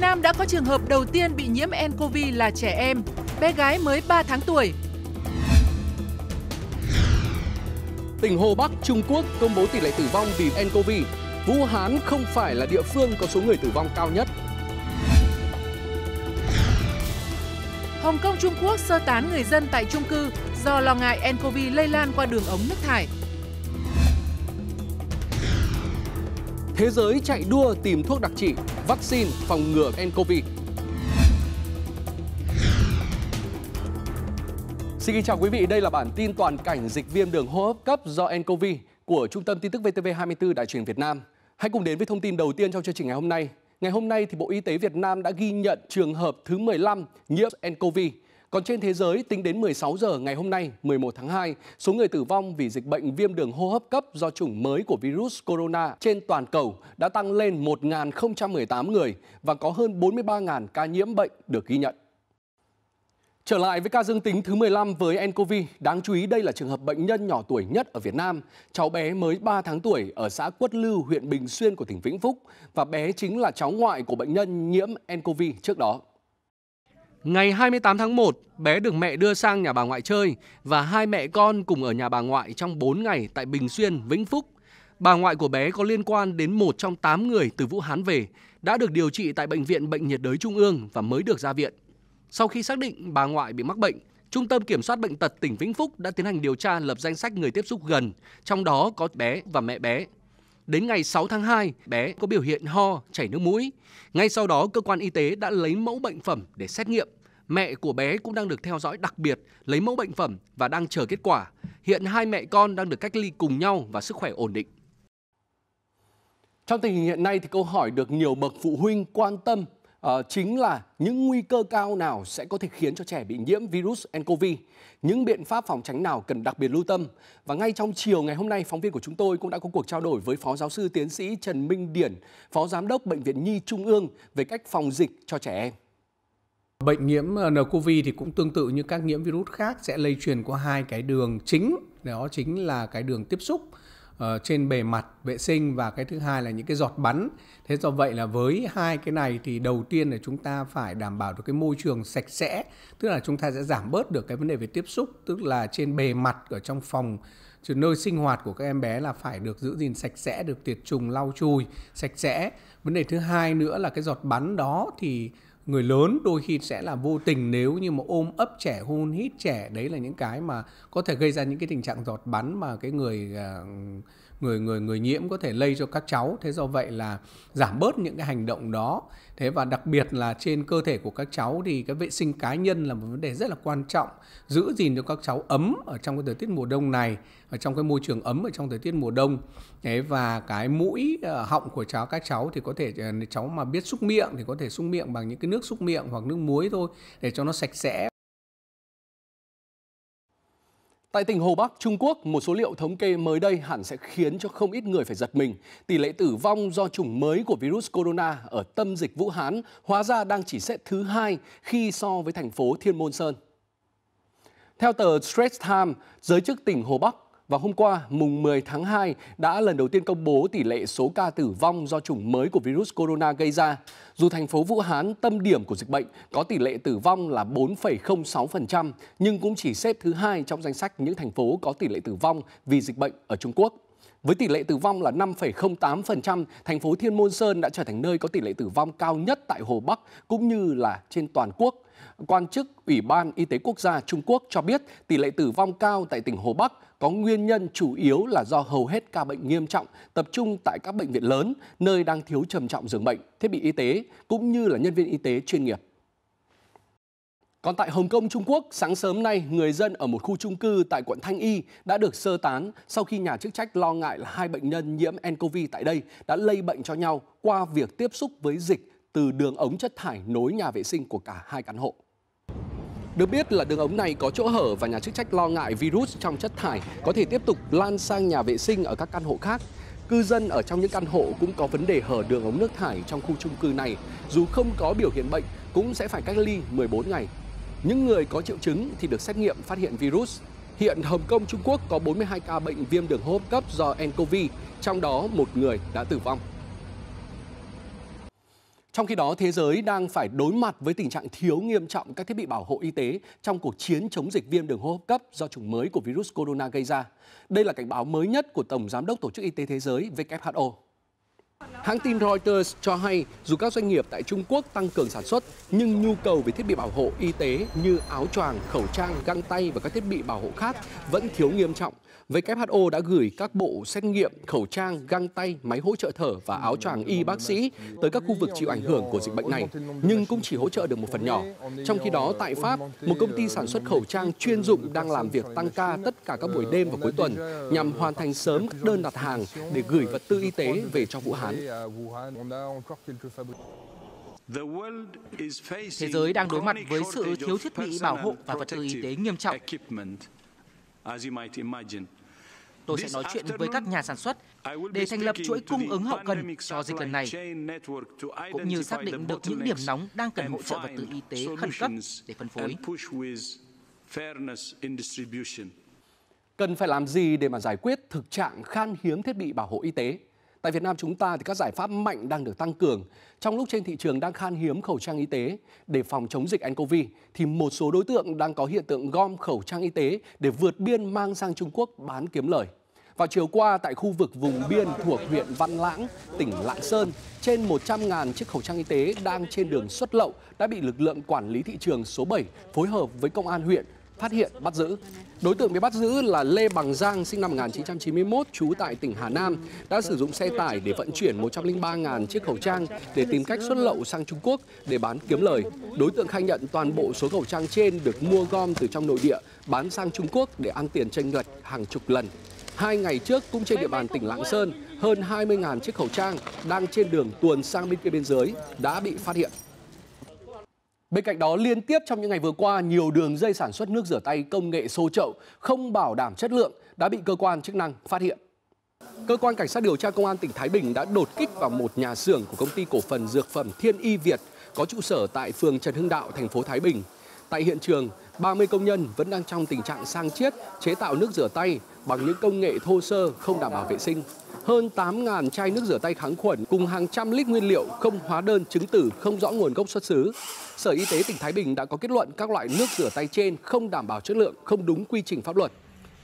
Việt Nam đã có trường hợp đầu tiên bị nhiễm nCoV là trẻ em, bé gái mới 3 tháng tuổi. Tỉnh Hồ Bắc, Trung Quốc công bố tỷ lệ tử vong vì nCoV. Vũ Hán không phải là địa phương có số người tử vong cao nhất. Hồng Kông, Trung Quốc sơ tán người dân tại trung cư do lo ngại nCoV lây lan qua đường ống nước thải. Thế giới chạy đua tìm thuốc đặc trị vaccine phòng ngừa nCoV. Xin kính chào quý vị, đây là bản tin toàn cảnh dịch viêm đường hô hấp cấp do nCoV của Trung tâm tin tức VTV24 đại truyền Việt Nam. Hãy cùng đến với thông tin đầu tiên trong chương trình ngày hôm nay. Ngày hôm nay thì Bộ Y tế Việt Nam đã ghi nhận trường hợp thứ 15 nhiễm nCoV còn trên thế giới, tính đến 16 giờ ngày hôm nay, 11 tháng 2, số người tử vong vì dịch bệnh viêm đường hô hấp cấp do chủng mới của virus corona trên toàn cầu đã tăng lên 1.018 người và có hơn 43.000 ca nhiễm bệnh được ghi nhận. Trở lại với ca dương tính thứ 15 với nCoV, đáng chú ý đây là trường hợp bệnh nhân nhỏ tuổi nhất ở Việt Nam. Cháu bé mới 3 tháng tuổi ở xã Quất Lưu, huyện Bình Xuyên của tỉnh Vĩnh Phúc và bé chính là cháu ngoại của bệnh nhân nhiễm nCoV trước đó. Ngày 28 tháng 1, bé được mẹ đưa sang nhà bà ngoại chơi và hai mẹ con cùng ở nhà bà ngoại trong 4 ngày tại Bình Xuyên, Vĩnh Phúc. Bà ngoại của bé có liên quan đến một trong 8 người từ Vũ Hán về, đã được điều trị tại Bệnh viện Bệnh nhiệt đới Trung ương và mới được ra viện. Sau khi xác định bà ngoại bị mắc bệnh, Trung tâm Kiểm soát Bệnh tật tỉnh Vĩnh Phúc đã tiến hành điều tra lập danh sách người tiếp xúc gần, trong đó có bé và mẹ bé. Đến ngày 6 tháng 2, bé có biểu hiện ho, chảy nước mũi. Ngay sau đó, cơ quan y tế đã lấy mẫu bệnh phẩm để xét nghiệm. Mẹ của bé cũng đang được theo dõi đặc biệt, lấy mẫu bệnh phẩm và đang chờ kết quả. Hiện hai mẹ con đang được cách ly cùng nhau và sức khỏe ổn định. Trong tình hình hiện nay thì câu hỏi được nhiều bậc phụ huynh quan tâm uh, chính là những nguy cơ cao nào sẽ có thể khiến cho trẻ bị nhiễm virus nCoV, những biện pháp phòng tránh nào cần đặc biệt lưu tâm. Và ngay trong chiều ngày hôm nay, phóng viên của chúng tôi cũng đã có cuộc trao đổi với Phó Giáo sư Tiến sĩ Trần Minh Điển, Phó Giám đốc Bệnh viện Nhi Trung ương về cách phòng dịch cho trẻ em. Bệnh nhiễm ờ, nCoV thì cũng tương tự như các nhiễm virus khác sẽ lây truyền qua hai cái đường chính, đó chính là cái đường tiếp xúc Ờ, trên bề mặt vệ sinh và cái thứ hai là những cái giọt bắn thế do vậy là với hai cái này thì đầu tiên là chúng ta phải đảm bảo được cái môi trường sạch sẽ tức là chúng ta sẽ giảm bớt được cái vấn đề về tiếp xúc tức là trên bề mặt ở trong phòng chứ nơi sinh hoạt của các em bé là phải được giữ gìn sạch sẽ được tiệt trùng lau chùi sạch sẽ vấn đề thứ hai nữa là cái giọt bắn đó thì người lớn đôi khi sẽ là vô tình nếu như mà ôm ấp trẻ hôn hít trẻ đấy là những cái mà có thể gây ra những cái tình trạng giọt bắn mà cái người à, người người người nhiễm có thể lây cho các cháu thế do vậy là giảm bớt những cái hành động đó thế và đặc biệt là trên cơ thể của các cháu thì cái vệ sinh cá nhân là một vấn đề rất là quan trọng giữ gìn cho các cháu ấm ở trong cái thời tiết mùa đông này ở trong cái môi trường ấm ở trong thời tiết mùa đông thế và cái mũi ờ, họng của cháu các cháu thì có thể ờ, cháu mà biết xúc miệng thì có thể xúc miệng bằng những cái nước xúc miệng hoặc nước muối thôi để cho nó sạch sẽ Tại tỉnh Hồ Bắc, Trung Quốc, một số liệu thống kê mới đây hẳn sẽ khiến cho không ít người phải giật mình. Tỷ lệ tử vong do chủng mới của virus corona ở tâm dịch Vũ Hán hóa ra đang chỉ xếp thứ hai khi so với thành phố Thiên Môn Sơn. Theo tờ Straits Times, giới chức tỉnh Hồ Bắc và hôm qua, mùng 10 tháng 2 đã lần đầu tiên công bố tỷ lệ số ca tử vong do chủng mới của virus corona gây ra. Dù thành phố Vũ Hán, tâm điểm của dịch bệnh, có tỷ lệ tử vong là 4,06% nhưng cũng chỉ xếp thứ hai trong danh sách những thành phố có tỷ lệ tử vong vì dịch bệnh ở Trung Quốc. Với tỷ lệ tử vong là 5,08%, thành phố Thiên Môn Sơn đã trở thành nơi có tỷ lệ tử vong cao nhất tại Hồ Bắc cũng như là trên toàn quốc. Quan chức Ủy ban Y tế Quốc gia Trung Quốc cho biết tỷ lệ tử vong cao tại tỉnh Hồ Bắc có nguyên nhân chủ yếu là do hầu hết ca bệnh nghiêm trọng tập trung tại các bệnh viện lớn nơi đang thiếu trầm trọng giường bệnh, thiết bị y tế cũng như là nhân viên y tế chuyên nghiệp. Còn tại Hồng Kông, Trung Quốc, sáng sớm nay, người dân ở một khu trung cư tại quận Thanh Y đã được sơ tán sau khi nhà chức trách lo ngại là hai bệnh nhân nhiễm nCoV tại đây đã lây bệnh cho nhau qua việc tiếp xúc với dịch từ đường ống chất thải nối nhà vệ sinh của cả hai căn hộ. Được biết là đường ống này có chỗ hở và nhà chức trách lo ngại virus trong chất thải có thể tiếp tục lan sang nhà vệ sinh ở các căn hộ khác. Cư dân ở trong những căn hộ cũng có vấn đề hở đường ống nước thải trong khu chung cư này, dù không có biểu hiện bệnh cũng sẽ phải cách ly 14 ngày. Những người có triệu chứng thì được xét nghiệm phát hiện virus. Hiện Hồng Kông Trung Quốc có 42 ca bệnh viêm đường hô hấp cấp do nCoV, trong đó một người đã tử vong. Trong khi đó, thế giới đang phải đối mặt với tình trạng thiếu nghiêm trọng các thiết bị bảo hộ y tế trong cuộc chiến chống dịch viêm đường hô hấp cấp do chủng mới của virus corona gây ra. Đây là cảnh báo mới nhất của Tổng Giám đốc Tổ chức Y tế Thế giới WHO. Hãng tin Reuters cho hay dù các doanh nghiệp tại Trung Quốc tăng cường sản xuất nhưng nhu cầu về thiết bị bảo hộ y tế như áo choàng, khẩu trang, găng tay và các thiết bị bảo hộ khác vẫn thiếu nghiêm trọng WHO đã gửi các bộ xét nghiệm, khẩu trang, găng tay, máy hỗ trợ thở và áo choàng y bác sĩ tới các khu vực chịu ảnh hưởng của dịch bệnh này, nhưng cũng chỉ hỗ trợ được một phần nhỏ. Trong khi đó, tại Pháp, một công ty sản xuất khẩu trang chuyên dụng đang làm việc tăng ca tất cả các buổi đêm và cuối tuần nhằm hoàn thành sớm các đơn đặt hàng để gửi vật tư y tế về cho Vũ Hán. Thế giới đang đối mặt với sự thiếu thiết bị bảo hộ và vật tư y tế nghiêm trọng tôi sẽ nói chuyện với các nhà sản xuất để thành lập chuỗi cung ứng hậu cần cho dịch lần này, cũng như xác định được những điểm nóng đang cần hỗ trợ vật tư y tế khẩn cấp để phân phối. Cần phải làm gì để mà giải quyết thực trạng khan hiếm thiết bị bảo hộ y tế? Tại Việt Nam chúng ta thì các giải pháp mạnh đang được tăng cường. Trong lúc trên thị trường đang khan hiếm khẩu trang y tế để phòng chống dịch nCoV thì một số đối tượng đang có hiện tượng gom khẩu trang y tế để vượt biên mang sang Trung Quốc bán kiếm lời. Vào chiều qua, tại khu vực vùng biên thuộc huyện Văn Lãng, tỉnh Lạng Sơn, trên 100.000 chiếc khẩu trang y tế đang trên đường xuất lậu đã bị lực lượng quản lý thị trường số 7 phối hợp với công an huyện phát hiện bắt giữ. Đối tượng bị bắt giữ là Lê Bằng Giang sinh năm 1991 trú tại tỉnh Hà Nam đã sử dụng xe tải để vận chuyển 103.000 chiếc khẩu trang để tìm cách xuất lậu sang Trung Quốc để bán kiếm lời. Đối tượng khai nhận toàn bộ số khẩu trang trên được mua gom từ trong nội địa bán sang Trung Quốc để ăn tiền tranh lệch hàng chục lần. Hai ngày trước cũng trên địa bàn tỉnh Lạng Sơn, hơn 20.000 chiếc khẩu trang đang trên đường tuần sang bên kia biên giới đã bị phát hiện. Bên cạnh đó, liên tiếp trong những ngày vừa qua, nhiều đường dây sản xuất nước rửa tay công nghệ xô chậu không bảo đảm chất lượng đã bị cơ quan chức năng phát hiện. Cơ quan Cảnh sát điều tra Công an tỉnh Thái Bình đã đột kích vào một nhà xưởng của công ty cổ phần dược phẩm Thiên Y Việt có trụ sở tại phường Trần Hưng Đạo, thành phố Thái Bình. Tại hiện trường, 30 công nhân vẫn đang trong tình trạng sang chiết, chế tạo nước rửa tay bằng những công nghệ thô sơ không đảm bảo vệ sinh. Hơn 8.000 chai nước rửa tay kháng khuẩn cùng hàng trăm lít nguyên liệu không hóa đơn chứng tử không rõ nguồn gốc xuất xứ. Sở Y tế tỉnh Thái Bình đã có kết luận các loại nước rửa tay trên không đảm bảo chất lượng, không đúng quy trình pháp luật.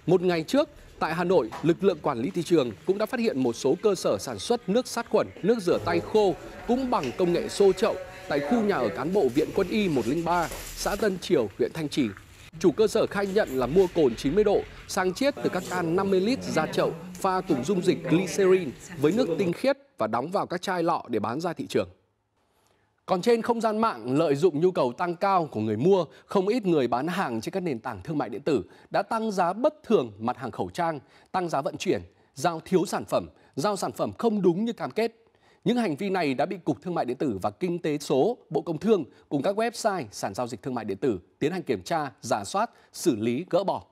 Một ngày trước, tại Hà Nội, lực lượng quản lý thị trường cũng đã phát hiện một số cơ sở sản xuất nước sát khuẩn, nước rửa tay khô cũng bằng công nghệ xô chậu tại khu nhà ở cán bộ Viện Quân y 103, xã Tân Triều, huyện Thanh Trì, Chủ cơ sở khai nhận là mua cồn 90 độ, sang chiết từ các can 50 lít ra chậu, pha cùng dung dịch glycerin với nước tinh khiết và đóng vào các chai lọ để bán ra thị trường. Còn trên không gian mạng, lợi dụng nhu cầu tăng cao của người mua, không ít người bán hàng trên các nền tảng thương mại điện tử đã tăng giá bất thường mặt hàng khẩu trang, tăng giá vận chuyển, giao thiếu sản phẩm, giao sản phẩm không đúng như cam kết những hành vi này đã bị Cục Thương mại điện tử và Kinh tế số, Bộ Công Thương cùng các website sản giao dịch thương mại điện tử tiến hành kiểm tra, giả soát, xử lý, gỡ bỏ.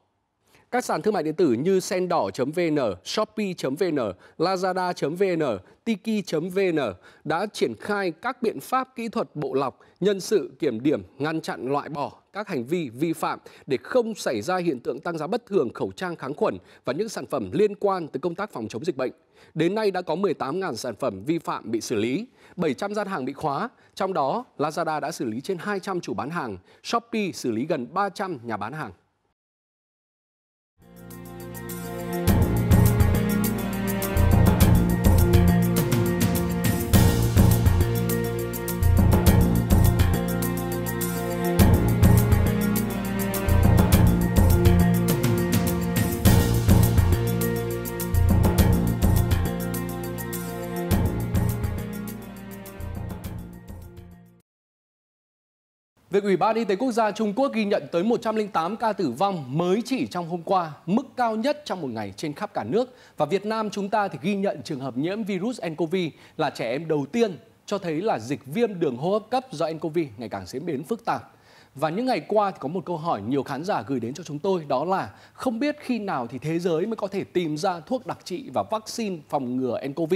Các sàn thương mại điện tử như sendor.vn, shopee.vn, lazada.vn, tiki.vn đã triển khai các biện pháp kỹ thuật bộ lọc, nhân sự kiểm điểm, ngăn chặn loại bỏ các hành vi vi phạm để không xảy ra hiện tượng tăng giá bất thường khẩu trang kháng khuẩn và những sản phẩm liên quan tới công tác phòng chống dịch bệnh. Đến nay đã có 18.000 sản phẩm vi phạm bị xử lý, 700 gian hàng bị khóa, trong đó Lazada đã xử lý trên 200 chủ bán hàng, Shopee xử lý gần 300 nhà bán hàng. Việc Ủy ban Y tế Quốc gia Trung Quốc ghi nhận tới 108 ca tử vong mới chỉ trong hôm qua, mức cao nhất trong một ngày trên khắp cả nước. Và Việt Nam chúng ta thì ghi nhận trường hợp nhiễm virus nCoV là trẻ em đầu tiên, cho thấy là dịch viêm đường hô hấp cấp do nCoV ngày càng diễn biến phức tạp. Và những ngày qua thì có một câu hỏi nhiều khán giả gửi đến cho chúng tôi đó là không biết khi nào thì thế giới mới có thể tìm ra thuốc đặc trị và vaccine phòng ngừa nCoV.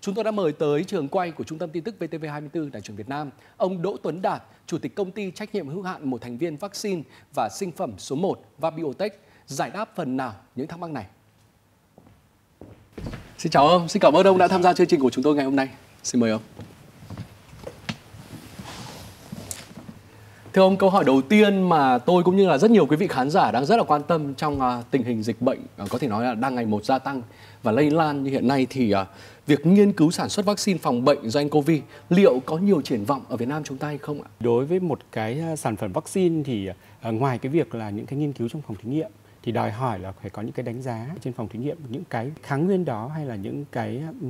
Chúng tôi đã mời tới trường quay của Trung tâm tin tức VTV24 Đài truyền Việt Nam, ông Đỗ Tuấn Đạt, Chủ tịch Công ty Trách nhiệm hữu hạn một thành viên vaccine và sinh phẩm số 1 Vabiotech, giải đáp phần nào những thắc mắc này. Xin chào ông, xin cảm ơn ông đã tham gia chương trình của chúng tôi ngày hôm nay. Xin mời ông. Thưa ông, câu hỏi đầu tiên mà tôi cũng như là rất nhiều quý vị khán giả đang rất là quan tâm trong uh, tình hình dịch bệnh uh, có thể nói là đang ngày một gia tăng và lây lan như hiện nay thì uh, việc nghiên cứu sản xuất vaccine phòng bệnh do nCoV liệu có nhiều triển vọng ở Việt Nam chúng ta hay không ạ? Đối với một cái sản phẩm vaccine thì ngoài cái việc là những cái nghiên cứu trong phòng thí nghiệm thì đòi hỏi là phải có những cái đánh giá trên phòng thí nghiệm những cái kháng nguyên đó hay là những cái ừ,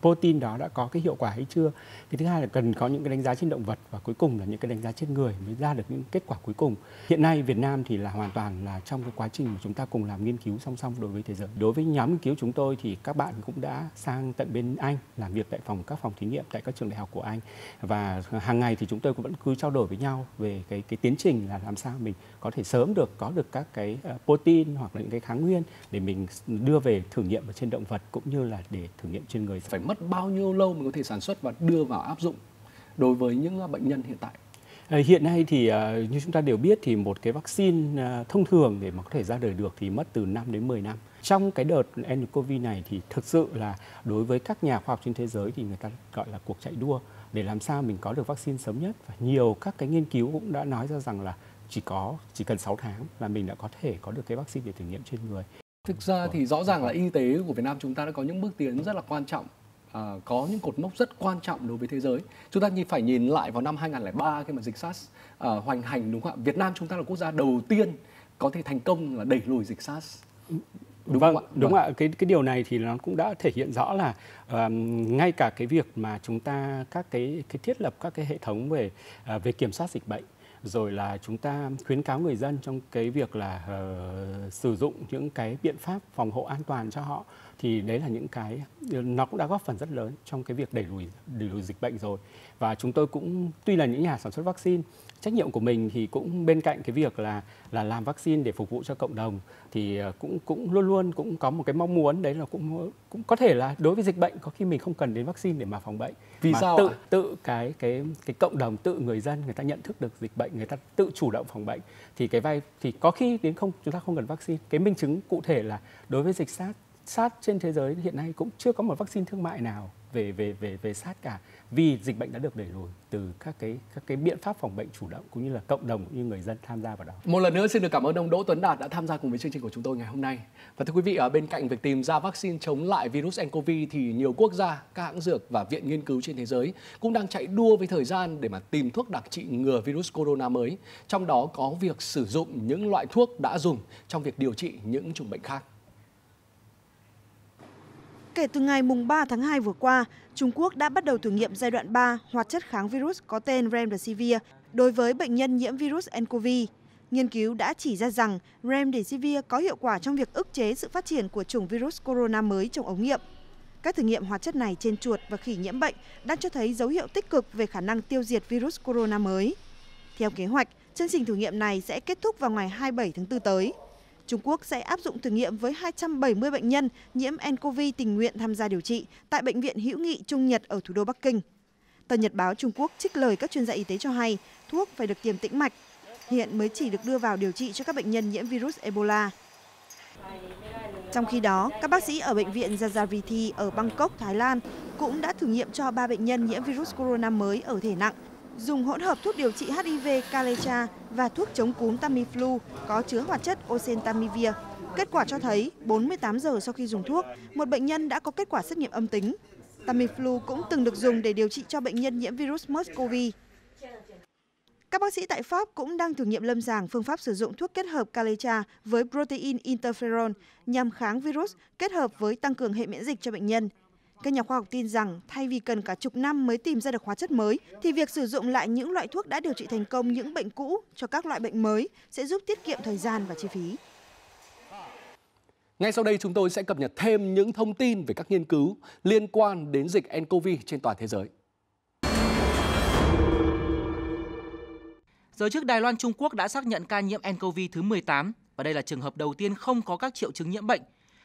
protein đó đã có cái hiệu quả hay chưa cái thứ hai là cần có những cái đánh giá trên động vật và cuối cùng là những cái đánh giá trên người mới ra được những kết quả cuối cùng hiện nay Việt Nam thì là hoàn toàn là trong cái quá trình mà chúng ta cùng làm nghiên cứu song song đối với thế giới đối với nhóm nghiên cứu chúng tôi thì các bạn cũng đã sang tận bên Anh làm việc tại phòng các phòng thí nghiệm tại các trường đại học của Anh và hàng ngày thì chúng tôi cũng vẫn cứ trao đổi với nhau về cái cái tiến trình là làm sao mình có thể sớm được có được các cái ờ, protein vaccine hoặc là những cái kháng nguyên để mình đưa về thử nghiệm ở trên động vật cũng như là để thử nghiệm trên người phải mất bao nhiêu lâu mình có thể sản xuất và đưa vào áp dụng đối với những à, bệnh nhân hiện tại ờ, Hiện nay thì à, như chúng ta đều biết thì một cái vaccine à, thông thường để mà có thể ra đời được thì mất từ 5 đến 10 năm. Trong cái đợt nCoV này thì thực sự là đối với các nhà khoa học trên thế giới thì người ta gọi là cuộc chạy đua để làm sao mình có được vaccine sớm nhất và nhiều các cái nghiên cứu cũng đã nói ra rằng là chỉ có chỉ cần 6 tháng là mình đã có thể có được cái vaccine để thử nghiệm trên người thực ra thì rõ vâng. ràng là y tế của Việt Nam chúng ta đã có những bước tiến rất là quan trọng à, có những cột mốc rất quan trọng đối với thế giới. Chúng ta nhìn phải nhìn lại vào năm 2003 khi mà dịch SARS à, hoành hành đúng không ạ? Việt Nam chúng ta là quốc gia đầu tiên có thể thành công là đẩy lùi dịch SARS. Đúng vâng, không ạ? đúng vâng. ạ. Cái cái điều này thì nó cũng đã thể hiện rõ là uh, ngay cả cái việc mà chúng ta các cái cái thiết lập các cái hệ thống về uh, về kiểm soát dịch bệnh rồi là chúng ta khuyến cáo người dân trong cái việc là uh, sử dụng những cái biện pháp phòng hộ an toàn cho họ thì đấy là những cái ờ, nó cũng đã góp phần rất lớn trong cái việc đẩy lùi đẩy lùi dịch bệnh rồi và chúng tôi cũng tuy là những nhà sản xuất vaccine trách nhiệm của mình thì cũng bên cạnh cái việc là là làm vaccine để phục vụ cho cộng đồng thì ờ, cũng cũng luôn luôn cũng có một cái mong muốn đấy là cũng cũng có thể là đối với dịch bệnh có khi mình không cần đến vaccine để mà phòng bệnh vì mà sao tự à? tự cái cái cái cộng đồng tự người dân người ta nhận thức được dịch bệnh bệnh người ta tự chủ động phòng bệnh thì cái vay thì có khi đến không chúng ta không cần vaccine cái minh chứng cụ thể là đối với dịch sars SARS trên thế giới hiện nay cũng chưa có một vaccine thương mại nào về về về về sát cả vì dịch bệnh đã được đẩy lùi từ các cái các cái biện pháp phòng bệnh chủ động cũng như là cộng đồng cũng như người dân tham gia vào đó. Một lần nữa xin được cảm ơn ông Đỗ Tuấn Đạt đã tham gia cùng với chương trình của chúng tôi ngày hôm nay. Và thưa quý vị, ở bên cạnh việc tìm ra vaccine chống lại virus nCoV thì nhiều quốc gia, các hãng dược và viện nghiên cứu trên thế giới cũng đang chạy đua với thời gian để mà tìm thuốc đặc trị ngừa virus corona mới. Trong đó có việc sử dụng những loại thuốc đã dùng trong việc điều trị những chủng bệnh khác. Kể từ ngày 3 tháng 2 vừa qua, Trung Quốc đã bắt đầu thử nghiệm giai đoạn 3 hoạt chất kháng virus có tên Remdesivir đối với bệnh nhân nhiễm virus nCoV. Nghiên cứu đã chỉ ra rằng Remdesivir có hiệu quả trong việc ức chế sự phát triển của chủng virus corona mới trong ống nghiệm. Các thử nghiệm hoạt chất này trên chuột và khỉ nhiễm bệnh đã cho thấy dấu hiệu tích cực về khả năng tiêu diệt virus corona mới. Theo kế hoạch, chương trình thử nghiệm này sẽ kết thúc vào ngày 27 tháng 4 tới. Trung Quốc sẽ áp dụng thử nghiệm với 270 bệnh nhân nhiễm nCoV tình nguyện tham gia điều trị tại Bệnh viện hữu nghị Trung Nhật ở thủ đô Bắc Kinh. Tờ Nhật báo Trung Quốc trích lời các chuyên gia y tế cho hay thuốc phải được tiêm tĩnh mạch, hiện mới chỉ được đưa vào điều trị cho các bệnh nhân nhiễm virus Ebola. Trong khi đó, các bác sĩ ở bệnh viện Jajaviti ở Bangkok, Thái Lan cũng đã thử nghiệm cho 3 bệnh nhân nhiễm virus corona mới ở thể nặng dùng hỗn hợp thuốc điều trị HIV Calecha và thuốc chống cúm Tamiflu có chứa hoạt chất oseltamivir. Kết quả cho thấy 48 giờ sau khi dùng thuốc, một bệnh nhân đã có kết quả xét nghiệm âm tính. Tamiflu cũng từng được dùng để điều trị cho bệnh nhân nhiễm virus MERS-CoV. Các bác sĩ tại Pháp cũng đang thử nghiệm lâm sàng phương pháp sử dụng thuốc kết hợp Calecha với protein interferon nhằm kháng virus kết hợp với tăng cường hệ miễn dịch cho bệnh nhân. Các nhà khoa học tin rằng thay vì cần cả chục năm mới tìm ra được hóa chất mới, thì việc sử dụng lại những loại thuốc đã điều trị thành công những bệnh cũ cho các loại bệnh mới sẽ giúp tiết kiệm thời gian và chi phí. Ngay sau đây chúng tôi sẽ cập nhật thêm những thông tin về các nghiên cứu liên quan đến dịch nCoV trên toàn thế giới. Giới chức Đài Loan Trung Quốc đã xác nhận ca nhiễm nCoV thứ 18 và đây là trường hợp đầu tiên không có các triệu chứng nhiễm bệnh.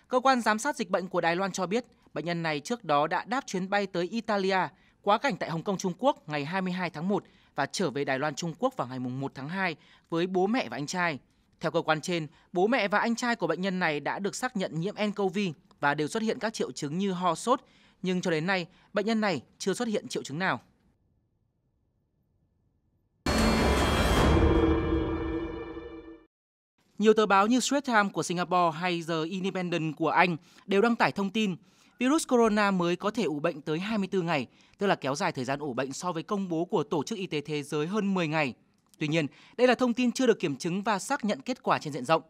Cơ quan giám sát dịch bệnh của Đài Loan cho biết Bệnh nhân này trước đó đã đáp chuyến bay tới Italia, quá cảnh tại Hồng Kông Trung Quốc ngày 22 tháng 1 và trở về Đài Loan Trung Quốc vào ngày 1 tháng 2 với bố mẹ và anh trai. Theo cơ quan trên, bố mẹ và anh trai của bệnh nhân này đã được xác nhận nhiễm nCoV và đều xuất hiện các triệu chứng như ho sốt, nhưng cho đến nay, bệnh nhân này chưa xuất hiện triệu chứng nào. Nhiều tờ báo như Straits Times của Singapore hay The Independent của Anh đều đăng tải thông tin virus corona mới có thể ủ bệnh tới 24 ngày, tức là kéo dài thời gian ủ bệnh so với công bố của Tổ chức Y tế Thế giới hơn 10 ngày. Tuy nhiên, đây là thông tin chưa được kiểm chứng và xác nhận kết quả trên diện rộng.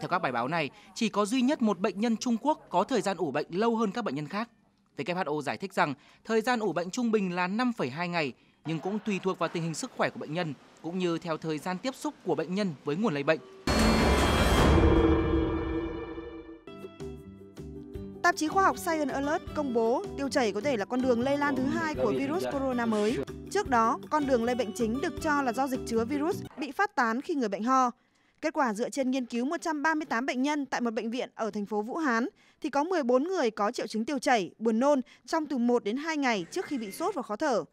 Theo các bài báo này, chỉ có duy nhất một bệnh nhân Trung Quốc có thời gian ủ bệnh lâu hơn các bệnh nhân khác. WHO giải thích rằng thời gian ủ bệnh trung bình là 5,2 ngày, nhưng cũng tùy thuộc vào tình hình sức khỏe của bệnh nhân, cũng như theo thời gian tiếp xúc của bệnh nhân với nguồn lây bệnh. Tạp chí khoa học Science Alert công bố tiêu chảy có thể là con đường lây lan thứ hai của virus corona mới. Trước đó, con đường lây bệnh chính được cho là do dịch chứa virus bị phát tán khi người bệnh ho. Kết quả dựa trên nghiên cứu 138 bệnh nhân tại một bệnh viện ở thành phố Vũ Hán thì có 14 người có triệu chứng tiêu chảy, buồn nôn trong từ 1 đến 2 ngày trước khi bị sốt và khó thở.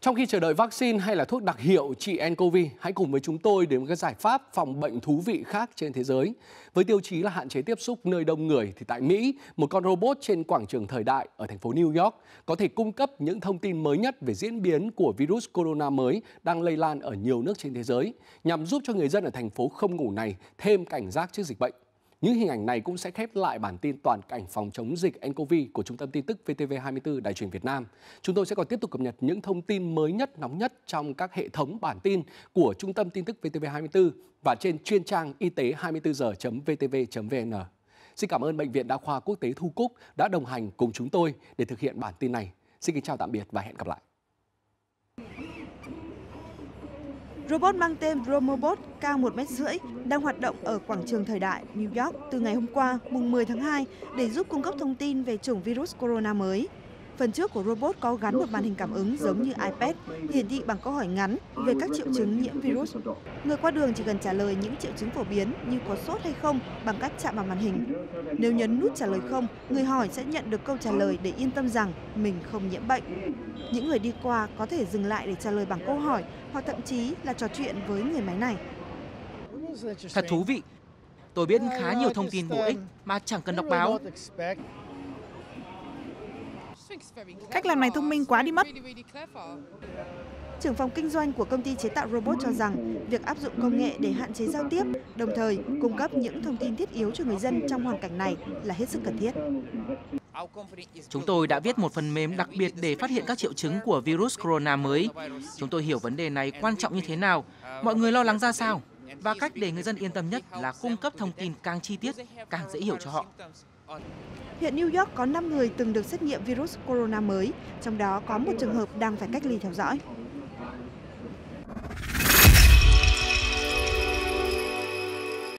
Trong khi chờ đợi vaccine hay là thuốc đặc hiệu trị nCoV, hãy cùng với chúng tôi đến với các giải pháp phòng bệnh thú vị khác trên thế giới. Với tiêu chí là hạn chế tiếp xúc nơi đông người thì tại Mỹ, một con robot trên quảng trường thời đại ở thành phố New York có thể cung cấp những thông tin mới nhất về diễn biến của virus corona mới đang lây lan ở nhiều nước trên thế giới, nhằm giúp cho người dân ở thành phố không ngủ này thêm cảnh giác trước dịch bệnh. Những hình ảnh này cũng sẽ khép lại bản tin toàn cảnh phòng chống dịch nCoV của Trung tâm tin tức VTV24 Đài truyền Việt Nam. Chúng tôi sẽ còn tiếp tục cập nhật những thông tin mới nhất, nóng nhất trong các hệ thống bản tin của Trung tâm tin tức VTV24 và trên chuyên trang y tế 24 h vtv vn Xin cảm ơn Bệnh viện Đa khoa Quốc tế Thu Cúc đã đồng hành cùng chúng tôi để thực hiện bản tin này. Xin kính chào tạm biệt và hẹn gặp lại. Robot mang tên Romobot cao 1 mét rưỡi đang hoạt động ở quảng trường thời đại New York từ ngày hôm qua, mùng 10 tháng 2 để giúp cung cấp thông tin về chủng virus corona mới. Phần trước của robot có gắn một màn hình cảm ứng giống như iPad, hiển thị bằng câu hỏi ngắn về các triệu chứng nhiễm virus. Người qua đường chỉ cần trả lời những triệu chứng phổ biến như có sốt hay không bằng cách chạm vào màn hình. Nếu nhấn nút trả lời không, người hỏi sẽ nhận được câu trả lời để yên tâm rằng mình không nhiễm bệnh. Những người đi qua có thể dừng lại để trả lời bằng câu hỏi hoặc thậm chí là trò chuyện với người máy này. Thật thú vị. Tôi biết khá nhiều thông tin bổ ích mà chẳng cần đọc báo. Cách làm này thông minh quá đi mất. Trưởng phòng kinh doanh của công ty chế tạo robot cho rằng việc áp dụng công nghệ để hạn chế giao tiếp, đồng thời cung cấp những thông tin thiết yếu cho người dân trong hoàn cảnh này là hết sức cần thiết. Chúng tôi đã viết một phần mềm đặc biệt để phát hiện các triệu chứng của virus corona mới. Chúng tôi hiểu vấn đề này quan trọng như thế nào, mọi người lo lắng ra sao và cách để người dân yên tâm nhất là cung cấp thông tin càng chi tiết, càng dễ hiểu cho họ. Hiện New York có 5 người từng được xét nghiệm virus corona mới, trong đó có một trường hợp đang phải cách ly theo dõi.